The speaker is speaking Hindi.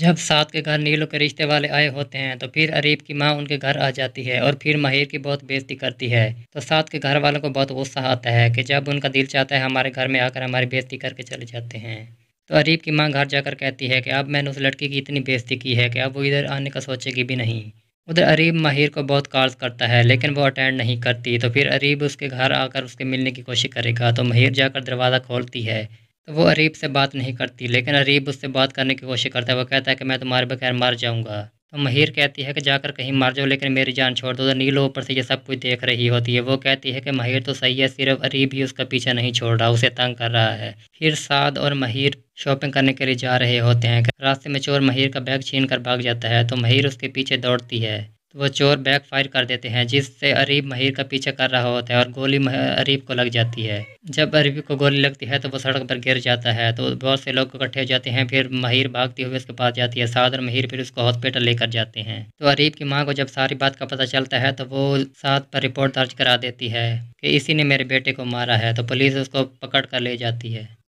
जब सात के घर नीलू के रिश्ते वाले आए होते हैं तो फिर अरीब की माँ उनके घर आ जाती है और फिर माहिर की बहुत बेइज्जती करती है तो सात के घर वालों को बहुत गुस्सा आता है कि जब उनका दिल चाहता है हमारे घर में आकर हमारी बेइज्जती करके चले जाते हैं तो अरीब की माँ घर जाकर कहती है कि अब मैंने उस लड़की की इतनी बेइज्जती की है कि अब वो इधर आने का सोचेगी भी नहीं उधर अरीब माहिर को बहुत कार्ज करता है लेकिन वो अटेंड नहीं करती तो फिर अरीब उसके घर आकर उसके मिलने की कोशिश करेगा तो माहिर जाकर दरवाज़ा खोलती है तो वो अरीब से बात नहीं करती लेकिन अरीब उससे बात करने की कोशिश करता है वो कहता है कि मैं तुम्हारे बगैर मर जाऊँगा तो महिर कहती है कि जाकर कहीं मर जाओ लेकिन मेरी जान छोड़ दो तो नीलों ऊपर से ये सब कुछ देख रही होती है वो कहती है कि महिर तो सही है सिर्फ अरीब ही उसका पीछा नहीं छोड़ रहा उसे तंग कर रहा है फिर साद और महिर शॉपिंग करने के लिए जा रहे होते हैं रास्ते में चोर महिर का बैग छीन कर भाग जाता है तो महिर उसके पीछे दौड़ती है तो वो चोर बैक फायर कर देते हैं जिससे अरीब महिर का पीछा कर रहा होता है और गोली अरीब को लग जाती है जब अरीब को गोली लगती है तो वो सड़क पर गिर जाता है तो बहुत से लोग इकट्ठे हो जाते हैं फिर महिर भागती हुई उसके पास जाती है साद और महिर फिर उसको हॉस्पिटल लेकर जाते हैं तो अरीब की माँ को जब सारी बात का पता चलता है तो वो साथ पर रिपोर्ट दर्ज करा देती है कि इसी ने मेरे बेटे को मारा है तो पुलिस उसको पकड़ कर ले जाती है